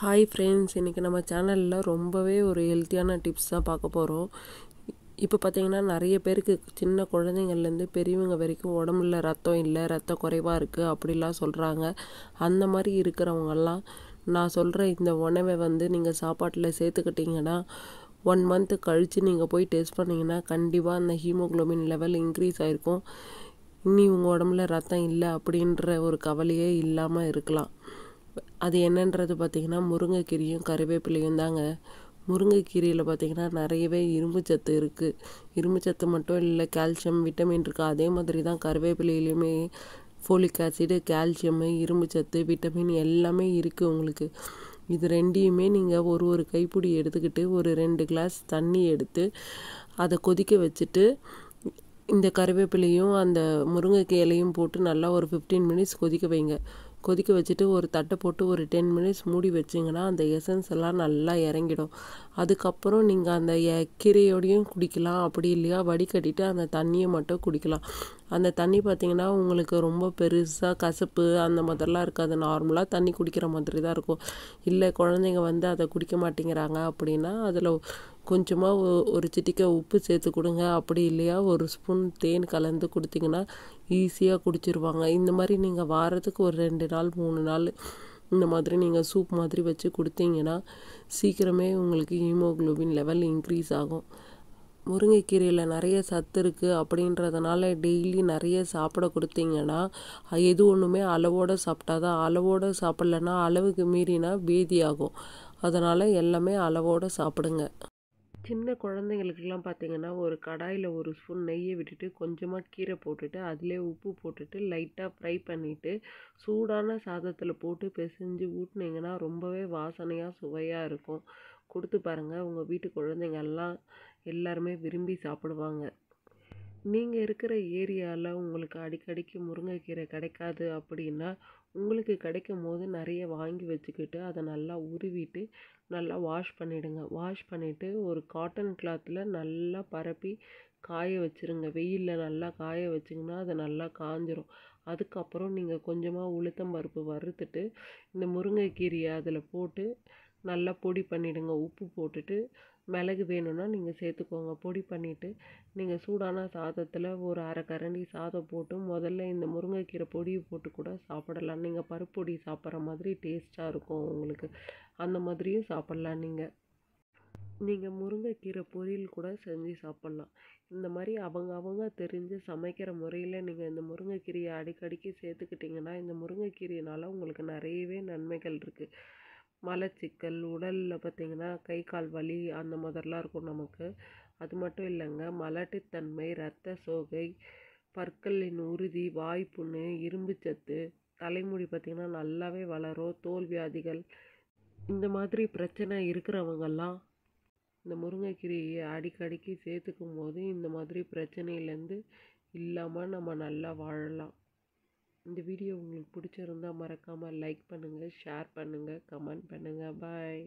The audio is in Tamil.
ஹாய் ஃப்ரெண்ட்ஸ் இன்றைக்கி நம்ம சேனலில் ரொம்பவே ஒரு ஹெல்த்தியான டிப்ஸ் தான் பார்க்க போகிறோம் இப்போ பார்த்திங்கன்னா நிறைய பேருக்கு சின்ன குழந்தைங்கள்லேருந்து பெரியவங்க வரைக்கும் உடம்புல ரத்தம் இல்லை ரத்த குறைவாக இருக்குது அப்படிலாம் சொல்கிறாங்க அந்த மாதிரி இருக்கிறவங்கெல்லாம் நான் சொல்கிற இந்த உணவை வந்து நீங்கள் சாப்பாட்டில் சேர்த்துக்கிட்டிங்கன்னா ஒன் மந்த்து கழித்து நீங்கள் போய் டெஸ்ட் பண்ணிங்கன்னா கண்டிப்பாக அந்த ஹீமோக்ளோபின் லெவல் இன்க்ரீஸ் ஆகிருக்கும் இனி உங்கள் உடம்புல ரத்தம் இல்லை அப்படின்ற ஒரு கவலையே இல்லாமல் இருக்கலாம் அது என்னன்றது பார்த்திங்கன்னா முருங்கைக்கீரையும் கருவேப்பிலையும் தாங்க முருங்கைக்கீரையில் பார்த்திங்கன்னா நிறையவே இரும்பு சத்து இருக்குது இரும்பு சத்து மட்டும் இல்லை கால்சியம் விட்டமின் இருக்குது அதே மாதிரி தான் கருவேப்பிலையிலையுமே ஃபோலிக் ஆசிடு கால்சியம் இரும்பு சத்து விட்டமின் எல்லாமே இருக்குது உங்களுக்கு இது ரெண்டையுமே நீங்கள் ஒரு ஒரு கைப்பிடி எடுத்துக்கிட்டு ஒரு ரெண்டு கிளாஸ் தண்ணி எடுத்து அதை கொதிக்க வச்சுட்டு இந்த கருவேப்பிலையும் அந்த முருங்கைக்கீரையும் போட்டு நல்லா ஒரு ஃபிஃப்டீன் மினிட்ஸ் கொதிக்க வைங்க கொதிக்க வச்சுட்டு ஒரு தட்டை போட்டு ஒரு டென் மினிட்ஸ் மூடி வச்சிங்கன்னா அந்த எசன்ஸ் எல்லாம் நல்லா இறங்கிடும் அதுக்கப்புறம் நீங்கள் அந்த கீரையோடையும் குடிக்கலாம் அப்படி இல்லையா வடிகட்டிட்டு அந்த தண்ணியை மட்டும் குடிக்கலாம் அந்த தண்ணி பார்த்திங்கன்னா உங்களுக்கு ரொம்ப பெருசாக கசப்பு அந்த மாதிரிலாம் இருக்காது நார்மலாக தண்ணி குடிக்கிற மாதிரி தான் இருக்கும் இல்லை குழந்தைங்க வந்து அதை குடிக்க மாட்டேங்கிறாங்க அப்படின்னா அதில் கொஞ்சமாக ஒரு சிட்டிக்கை உப்பு சேர்த்து கொடுங்க அப்படி இல்லையா ஒரு ஸ்பூன் தேன் கலந்து கொடுத்தீங்கன்னா ஈஸியாக குடிச்சிருவாங்க இந்த மாதிரி நீங்கள் வாரத்துக்கு ஒரு ரெண்டு நாள் மூணு நாள் இந்த மாதிரி நீங்கள் சூப் மாதிரி வச்சு கொடுத்தீங்கன்னா சீக்கிரமே உங்களுக்கு ஹீமோக்ளோபின் லெவல் இன்க்ரீஸ் ஆகும் முருங்கைக்கீரையில் நிறைய சத்து இருக்குது அப்படின்றதுனால டெய்லி நிறைய சாப்பிட கொடுத்தீங்கன்னா எது ஒன்றுமே அளவோடு சாப்பிட்டா தான் அளவோடு சாப்பிட்லன்னா அளவுக்கு மீறினா பேதி ஆகும் அதனால் எல்லாமே அளவோடு சாப்பிடுங்க சின்ன குழந்தைங்களுக்கெல்லாம் பார்த்திங்கன்னா ஒரு கடாயில் ஒரு ஸ்பூன் நெய்யை விட்டுட்டு கொஞ்சமாக கீரை போட்டுட்டு அதிலே உப்பு போட்டுட்டு லைட்டாக ஃப்ரை பண்ணிவிட்டு சூடான சாதத்தில் போட்டு பிசைஞ்சு ஊட்டினீங்கன்னா ரொம்பவே வாசனையாக சுவையாக இருக்கும் கொடுத்து பாருங்கள் உங்கள் வீட்டு குழந்தைங்கள்லாம் எல்லாருமே விரும்பி சாப்பிடுவாங்க நீங்கள் இருக்கிற ஏரியாவில் உங்களுக்கு அடிக்கடிக்கு முருங்கைக்கீரை கிடைக்காது அப்படின்னா உங்களுக்கு கிடைக்கும் போது நிறைய வாங்கி வச்சுக்கிட்டு அதை நல்லா உருவிட்டு நல்லா வாஷ் பண்ணிவிடுங்க வாஷ் பண்ணிவிட்டு ஒரு காட்டன் கிளாத்தில் நல்லா பரப்பி காய வச்சுருங்க வெயிலில் நல்லா காய வச்சிங்கன்னா அது நல்லா காஞ்சிரும் அதுக்கப்புறம் நீங்கள் கொஞ்சமாக உளுத்தம் பருப்பு வறுத்துட்டு இந்த முருங்கைக்கீரையை அதில் போட்டு நல்லா பொடி பண்ணிவிடுங்க உப்பு போட்டுட்டு மிளகு வேணும்னா நீங்கள் சேர்த்துக்கோங்க பொடி பண்ணிவிட்டு நீங்கள் சூடான சாதத்தில் ஒரு அரை கரண்டி சாதம் போட்டு முதல்ல இந்த முருங்கைக்கீரை பொடியை போட்டு கூட சாப்பிடலாம் நீங்கள் பருப்பொடி சாப்பிட்ற மாதிரி டேஸ்ட்டாக இருக்கும் உங்களுக்கு அந்த மாதிரியும் சாப்பிட்லாம் நீங்கள் நீங்கள் முருங்கைக்கீரை பொரியல் கூட செஞ்சு சாப்பிட்லாம் இந்த மாதிரி அவங்க அவங்க தெரிஞ்சு சமைக்கிற முறையில் நீங்கள் இந்த முருங்கைக்கீரையை அடிக்கடிக்கு சேர்த்துக்கிட்டிங்கன்னா இந்த முருங்கைக்கீரையினால் உங்களுக்கு நிறையவே நன்மைகள் இருக்குது மலச்சிக்கல் உடலில் பார்த்திங்கன்னா கை கால் வலி அந்த மாதிரிலாம் இருக்கும் நமக்கு அது மட்டும் இல்லைங்க மலட்டுத்தன்மை இரத்த சோகை பற்களின் உறுதி வாய்ப்புண்ணு இரும்புச்சத்து தலைமுடி பார்த்திங்கன்னா நல்லாவே வளரும் தோல் வியாதிகள் இந்த மாதிரி பிரச்சனை இருக்கிறவங்கெல்லாம் இந்த முருங்கைக்கீரையை அடிக்கடிக்கு சேர்த்துக்கும் போது இந்த மாதிரி பிரச்சனையிலேருந்து இல்லாமல் நம்ம நல்லா வாழலாம் இந்த வீடியோ உங்களுக்கு பிடிச்சிருந்தால் மறக்காமல் லைக் பண்ணுங்கள் ஷேர் பண்ணுங்கள் கமெண்ட் பண்ணுங்கள் பாய்